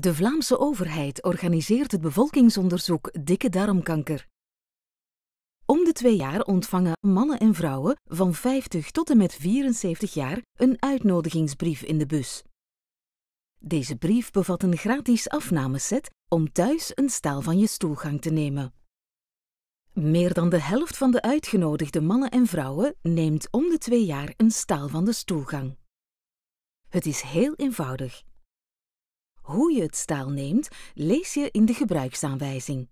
De Vlaamse overheid organiseert het bevolkingsonderzoek dikke darmkanker. Om de twee jaar ontvangen mannen en vrouwen van 50 tot en met 74 jaar een uitnodigingsbrief in de bus. Deze brief bevat een gratis afnameset om thuis een staal van je stoelgang te nemen. Meer dan de helft van de uitgenodigde mannen en vrouwen neemt om de twee jaar een staal van de stoelgang. Het is heel eenvoudig. Hoe je het staal neemt, lees je in de gebruiksaanwijzing.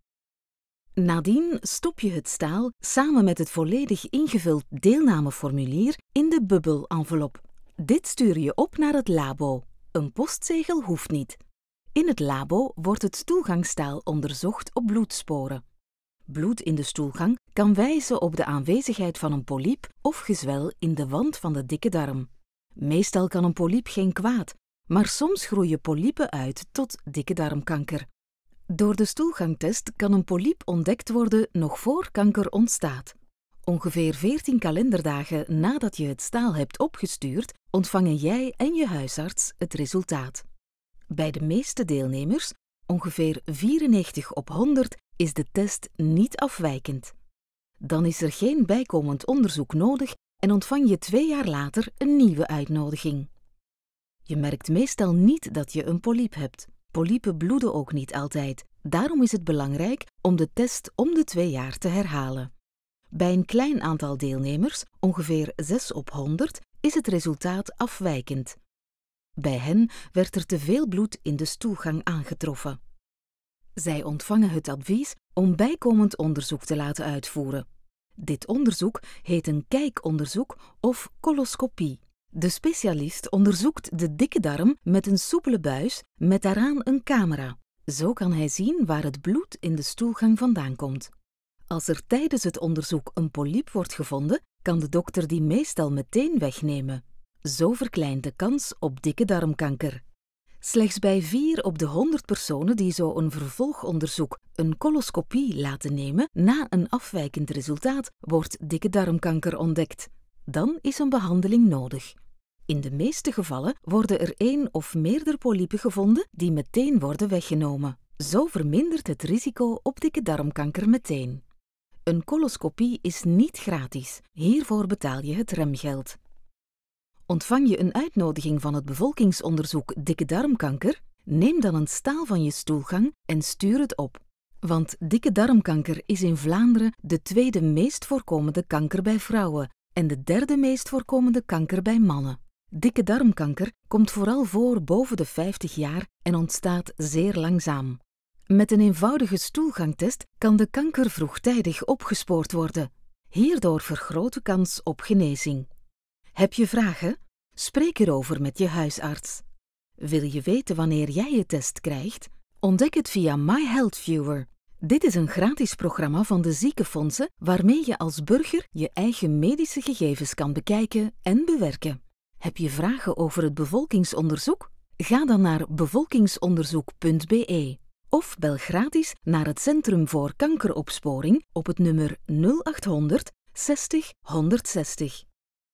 Nadien stop je het staal samen met het volledig ingevuld deelnameformulier in de bubbel-envelop. Dit stuur je op naar het labo. Een postzegel hoeft niet. In het labo wordt het stoelgangstaal onderzocht op bloedsporen. Bloed in de stoelgang kan wijzen op de aanwezigheid van een polyp of gezwel in de wand van de dikke darm. Meestal kan een polyp geen kwaad, maar soms groeien polypen uit tot dikke darmkanker. Door de stoelgangtest kan een polyp ontdekt worden nog voor kanker ontstaat. Ongeveer 14 kalenderdagen nadat je het staal hebt opgestuurd, ontvangen jij en je huisarts het resultaat. Bij de meeste deelnemers, ongeveer 94 op 100, is de test niet afwijkend. Dan is er geen bijkomend onderzoek nodig en ontvang je twee jaar later een nieuwe uitnodiging. Je merkt meestal niet dat je een polyp hebt. Polypen bloeden ook niet altijd. Daarom is het belangrijk om de test om de twee jaar te herhalen. Bij een klein aantal deelnemers, ongeveer 6 op 100, is het resultaat afwijkend. Bij hen werd er te veel bloed in de stoelgang aangetroffen. Zij ontvangen het advies om bijkomend onderzoek te laten uitvoeren. Dit onderzoek heet een kijkonderzoek of coloscopie. De specialist onderzoekt de dikke darm met een soepele buis met daaraan een camera. Zo kan hij zien waar het bloed in de stoelgang vandaan komt. Als er tijdens het onderzoek een polyp wordt gevonden, kan de dokter die meestal meteen wegnemen. Zo verkleint de kans op dikke darmkanker. Slechts bij 4 op de 100 personen die zo een vervolgonderzoek, een coloscopie, laten nemen na een afwijkend resultaat, wordt dikke darmkanker ontdekt dan is een behandeling nodig. In de meeste gevallen worden er één of meerdere polypen gevonden die meteen worden weggenomen. Zo vermindert het risico op dikke darmkanker meteen. Een coloscopie is niet gratis, hiervoor betaal je het remgeld. Ontvang je een uitnodiging van het bevolkingsonderzoek dikke darmkanker? Neem dan een staal van je stoelgang en stuur het op. Want dikke darmkanker is in Vlaanderen de tweede meest voorkomende kanker bij vrouwen, en de derde meest voorkomende kanker bij mannen. Dikke darmkanker komt vooral voor boven de 50 jaar en ontstaat zeer langzaam. Met een eenvoudige stoelgangtest kan de kanker vroegtijdig opgespoord worden. Hierdoor vergroot de kans op genezing. Heb je vragen? Spreek erover met je huisarts. Wil je weten wanneer jij je test krijgt? Ontdek het via MyHealthViewer. Dit is een gratis programma van de ziekenfondsen waarmee je als burger je eigen medische gegevens kan bekijken en bewerken. Heb je vragen over het bevolkingsonderzoek? Ga dan naar bevolkingsonderzoek.be of bel gratis naar het Centrum voor Kankeropsporing op het nummer 0800 60 160.